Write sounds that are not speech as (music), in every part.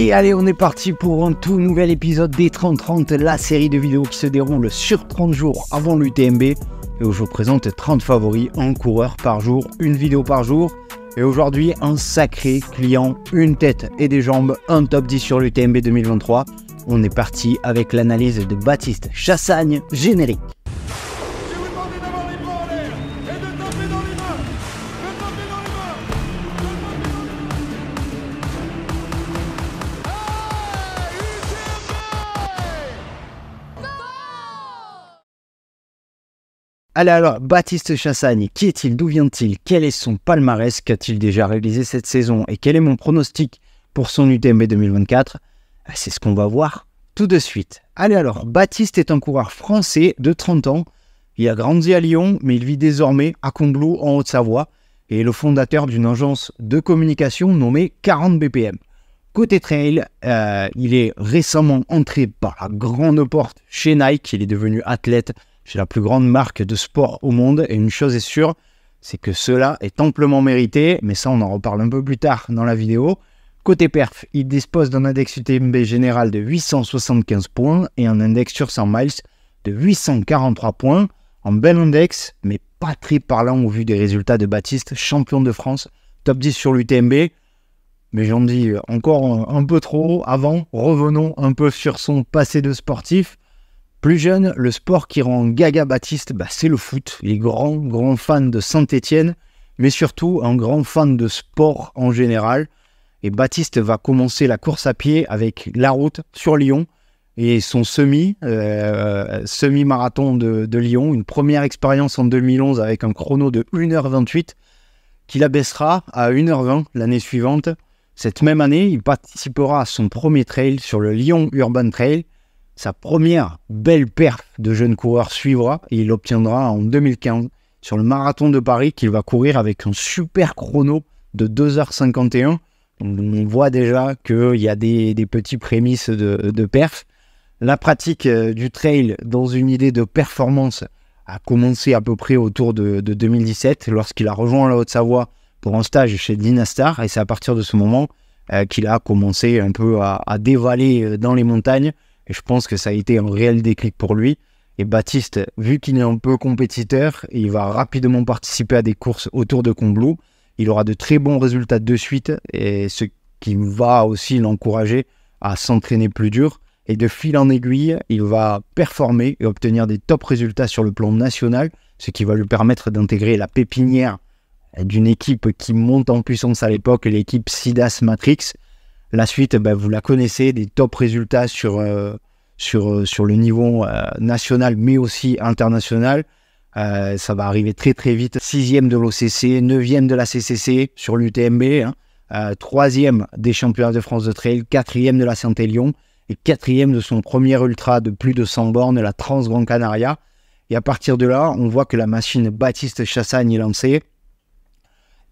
Et allez, on est parti pour un tout nouvel épisode des 30-30, la série de vidéos qui se déroule sur 30 jours avant l'UTMB et où je vous présente 30 favoris, un coureur par jour, une vidéo par jour. Et aujourd'hui, un sacré client, une tête et des jambes, un top 10 sur l'UTMB 2023. On est parti avec l'analyse de Baptiste Chassagne, générique. Allez alors, Baptiste Chassagne, qui est-il D'où vient-il Quel est son palmarès Qu'a-t-il déjà réalisé cette saison Et quel est mon pronostic pour son UTMB 2024 ah, C'est ce qu'on va voir tout de suite. Allez alors, Baptiste est un coureur français de 30 ans. Il a grandi à Lyon, mais il vit désormais à Combloux, en Haute-Savoie, et est le fondateur d'une agence de communication nommée 40 BPM. Côté trail, euh, il est récemment entré par la grande porte chez Nike. Il est devenu athlète c'est la plus grande marque de sport au monde. Et une chose est sûre, c'est que cela est amplement mérité, mais ça on en reparle un peu plus tard dans la vidéo. Côté perf, il dispose d'un index UTMB général de 875 points et un index sur 100 miles de 843 points. Un bel index, mais pas très parlant au vu des résultats de Baptiste, champion de France, top 10 sur l'UTMB. Mais j'en dis encore un peu trop. Avant, revenons un peu sur son passé de sportif. Plus jeune, le sport qui rend Gaga Baptiste, bah, c'est le foot. Il est grand, grand fan de Saint-Étienne, mais surtout un grand fan de sport en général. Et Baptiste va commencer la course à pied avec la route sur Lyon et son semi, euh, semi-marathon de, de, Lyon, une première expérience en 2011 avec un chrono de 1h28 qu'il abaissera à 1h20 l'année suivante. Cette même année, il participera à son premier trail sur le Lyon Urban Trail sa première belle perf de jeune coureur suivra et il obtiendra en 2015 sur le marathon de Paris qu'il va courir avec un super chrono de 2h51. on voit déjà qu'il y a des, petits prémices de, perf. La pratique euh, du trail dans une idée de performance a commencé à peu près autour de, 2017 lorsqu'il a rejoint la Haute-Savoie pour un stage chez Dynastar et c'est à partir de ce moment euh, qu'il a commencé un peu à, dévaler euh, dans les montagnes et je pense que ça a été un réel déclic pour lui. Et Baptiste, vu qu'il est un peu compétiteur, il va rapidement participer à des courses autour de Combloux. Il aura de très bons résultats de suite, et ce qui va aussi l'encourager à s'entraîner plus dur. Et de fil en aiguille, il va performer et obtenir des top résultats sur le plan national, ce qui va lui permettre d'intégrer la pépinière d'une équipe qui monte en puissance à l'époque, l'équipe SIDAS Matrix, la suite, eh ben, vous la connaissez, des top résultats sur, euh, sur, euh, sur le niveau euh, national, mais aussi international. ça va arriver très très vite. Sixième de l'OCC, neuvième de la CCC sur l'UTMB, hein. troisième des championnats de France de trail, quatrième de la Saint-Élion et quatrième de son premier ultra de plus de 100 bornes, la Trans-Gran Canaria. Et à partir de là, on voit que la machine Baptiste Chassagne est lancée.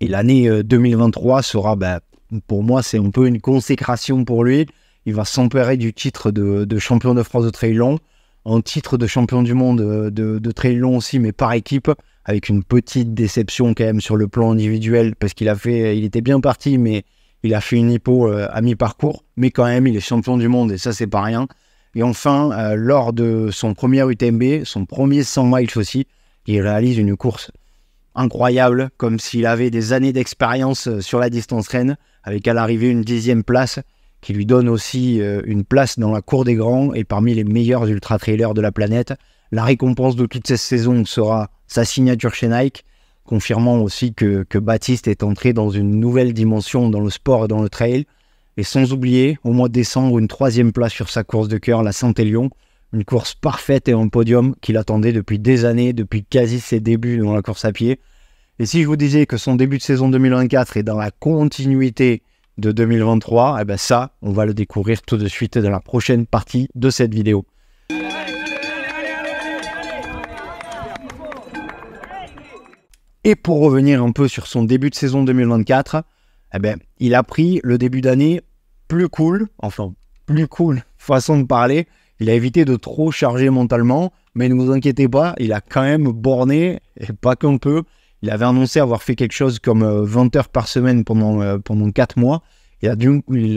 Et l'année 2023 sera ben, pour moi, c'est un peu une consécration pour lui. Il va s'emparer du titre de, champion de France de trail long, un titre de champion du monde euh, de, de trail long aussi, mais par équipe, avec une petite déception quand même sur le plan individuel, parce qu'il a fait, il était bien parti, mais il a fait une hypo euh, à mi-parcours. Mais quand même, il est champion du monde et ça, c'est pas rien. Et enfin, euh, lors de son premier UTMB, son premier 100 miles aussi, il réalise une course incroyable, comme s'il avait des années d'expérience euh, sur la distance reine, avec à l'arrivée une dixième place qui lui donne aussi euh, une place dans la cour des grands et parmi les meilleurs ultra-trailers de la planète. La récompense de toute cette saison sera sa signature chez Nike, confirmant aussi que, Baptiste est entré dans une nouvelle dimension dans le sport et dans le trail. Et sans oublier, au mois de décembre, une troisième place sur sa course de cœur, la Saint-Élion, une course parfaite et un podium qu'il attendait depuis des années, depuis quasi ses débuts dans la course à pied. Et si je vous disais que son début de saison 2024 est dans la continuité de 2023, et eh ben ça, on va le découvrir tout de suite dans la prochaine partie de cette vidéo. Et pour revenir un peu sur son début de saison 2024, eh ben, il a pris le début d'année plus cool, enfin plus cool (laughs) façon de parler, il a évité de trop charger mentalement, mais ne vous inquiétez pas, il a quand même borné, et pas qu'un peu. Il avait annoncé avoir fait quelque chose comme 20 euh, heures par semaine pendant, euh, pendant 4 mois. Il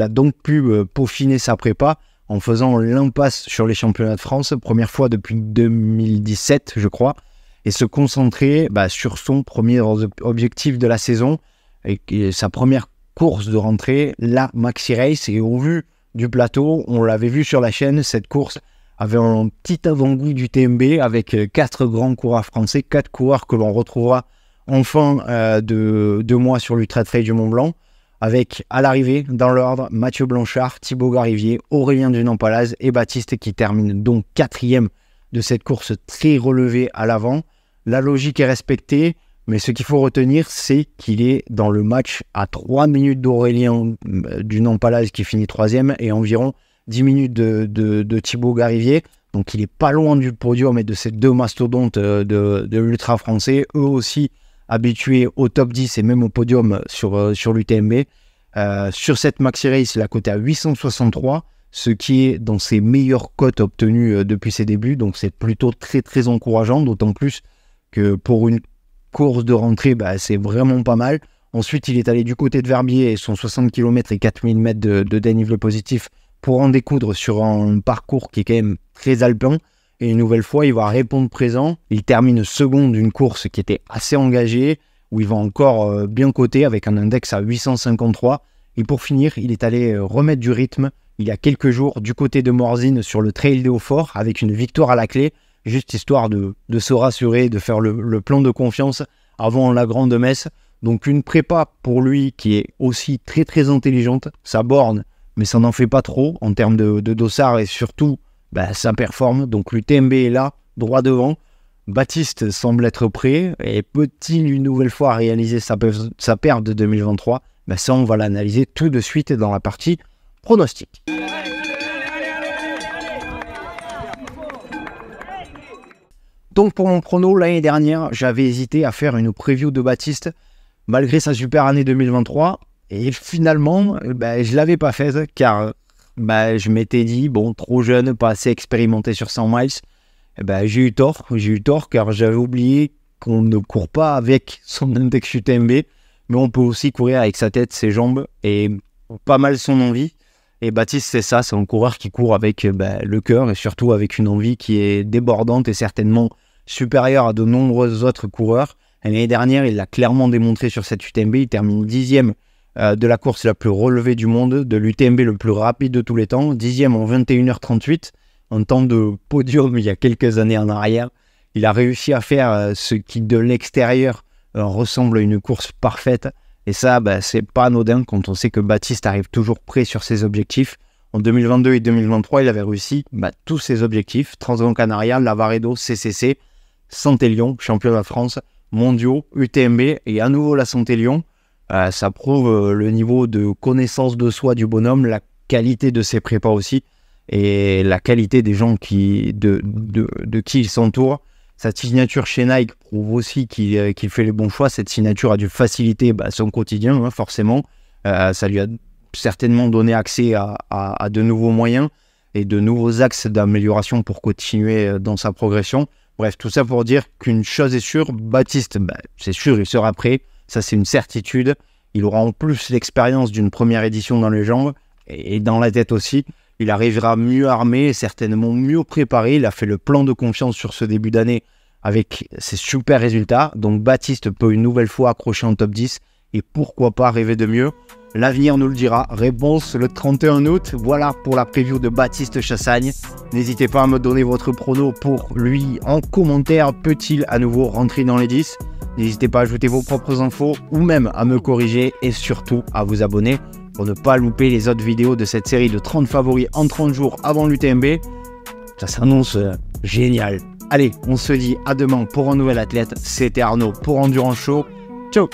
a, donc pu euh, peaufiner sa prépa en faisant l'impasse sur les championnats de France, première fois depuis 2017, je crois, et se concentrer bah, sur son premier objectif de la saison et, sa première course de rentrée, la Maxi Race. Et au vu du plateau. On l'avait vu sur la chaîne, cette course avait un petit avant-goût du TMB avec euh, quatre grands coureurs français, quatre coureurs que l'on retrouvera en fin euh, de deux mois sur l'Ultra Trail du Mont Blanc, avec à l'arrivée, dans l'ordre, Mathieu Blanchard, Thibaut Garivier, Aurélien Dunampalaz et Baptiste qui termine donc quatrième de cette course très relevée à l'avant. La logique est respectée. Mais ce qu'il faut retenir, c'est qu'il est dans le match à 3 minutes d'Aurélien euh, du Nampalaze qui finit troisième et environ 10 minutes de, Thibaut Garivier. Donc il est pas loin du podium et de ces deux mastodontes euh, de, l'ultra français, eux aussi habitués au top 10 et même au podium sur, euh, sur l'UTMB. sur cette Maxi Race, il a coté à 863, ce qui est dans ses meilleures cotes obtenues depuis ses débuts. Donc c'est plutôt très très encourageant, d'autant plus que pour une course de rentrée, bah, c'est vraiment pas mal. Ensuite, il est allé du côté de Verbier et son 60 km et 4000 mètres de, de dénivelé positif pour en découdre sur un parcours qui est quand même très alpin. Et une nouvelle fois, il va répondre présent. Il termine second d'une course qui était assez engagée, où il va encore euh, bien côté avec un index à 853. Et pour finir, il est allé euh, remettre du rythme il y a quelques jours du côté de Morzine sur le Trail des Hauts-Forts avec une victoire à la clé juste histoire de, se rassurer, de faire le, plan de confiance avant la grande messe. Donc une prépa pour lui qui est aussi très très intelligente, ça borne, mais ça n'en fait pas trop en termes de, dossard et surtout, bah, ça performe. Donc l'UTMB est là, droit devant. Baptiste semble être prêt et peut-il une nouvelle fois réaliser sa, perte de 2023 ben bah, Ça, on va l'analyser tout de suite dans la partie pronostic. Donc pour mon chrono, l'année dernière, j'avais hésité à faire une preview de Baptiste malgré sa super année 2023. Et finalement, ben, je ne l'avais pas faite car ben, je m'étais dit, bon, trop jeune, pas assez expérimenté sur 100 miles. Eh ben j'ai eu tort, j'ai eu tort car j'avais oublié qu'on ne court pas avec son index UTMB, mais on peut aussi courir avec sa tête, ses jambes et pas mal son envie. Et Baptiste, c'est ça, c'est un coureur qui court avec ben, le cœur et surtout avec une envie qui est débordante et certainement supérieur à de nombreux autres coureurs. L'année dernière, il l'a clairement démontré sur cette UTMB. Il termine 10e euh, de la course la plus relevée du monde, de l'UTMB le plus rapide de tous les temps, dixième en 21h38, en temps de podium il y a quelques années en arrière. Il a réussi à faire euh, ce qui de l'extérieur euh, ressemble à une course parfaite. Et ça, bah, c'est pas anodin quand on sait que Baptiste arrive toujours prêt sur ses objectifs. En 2022 et 2023, il avait réussi bah, tous ses objectifs Transgran Canaria, Lavaredo, CCC. Santé Lyon, champion de France, mondiaux, UTMB et à nouveau la Santé Lyon. Euh, ça prouve euh, le niveau de connaissance de soi du bonhomme, la qualité de ses prépas aussi et la qualité des gens qui, de, qui il s'entoure. Sa signature chez Nike prouve aussi qu'il euh, fait les bons choix. Cette signature a dû faciliter bah, son quotidien, hein, forcément. ça lui a certainement donné accès à, de nouveaux moyens et de nouveaux axes d'amélioration pour continuer dans sa progression. Bref, tout ça pour dire qu'une chose est sûre, Baptiste, bah, c'est sûr, il sera prêt, ça c'est une certitude. Il aura en plus l'expérience d'une première édition dans les jambes et dans la tête aussi. Il arrivera mieux armé, certainement mieux préparé. Il a fait le plan de confiance sur ce début d'année avec ses super résultats. Donc Baptiste peut une nouvelle fois accrocher en top 10 et pourquoi pas rêver de mieux L'avenir nous le dira. Réponse le 31 août. Voilà pour la preview de Baptiste Chassagne. N'hésitez pas à me donner votre prono pour lui en commentaire. Peut-il à nouveau rentrer dans les 10 N'hésitez pas à ajouter vos propres infos ou même à me corriger et surtout à vous abonner pour ne pas louper les autres vidéos de cette série de 30 favoris en 30 jours avant l'UTMB. Ça s'annonce euh, génial. Allez, on se dit à demain pour un nouvel athlète. C'était Arnaud pour Endurance Show. Ciao